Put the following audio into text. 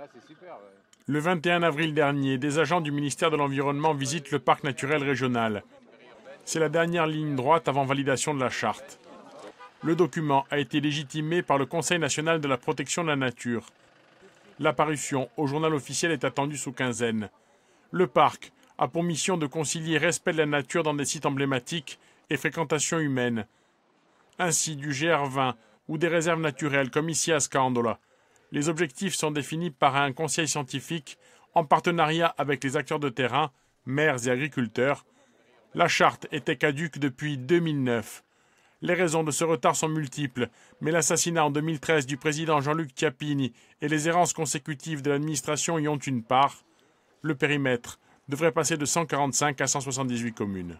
Ah, le 21 avril dernier, des agents du ministère de l'Environnement visitent le parc naturel régional. C'est la dernière ligne droite avant validation de la charte. Le document a été légitimé par le Conseil national de la protection de la nature. L'apparition au journal officiel est attendue sous quinzaine. Le parc a pour mission de concilier respect de la nature dans des sites emblématiques et fréquentation humaine. Ainsi, du GR20 ou des réserves naturelles comme ici à Scandola, les objectifs sont définis par un conseil scientifique en partenariat avec les acteurs de terrain, maires et agriculteurs. La charte était caduque depuis 2009. Les raisons de ce retard sont multiples, mais l'assassinat en 2013 du président Jean-Luc Chiappini et les errances consécutives de l'administration y ont une part. Le périmètre devrait passer de 145 à 178 communes.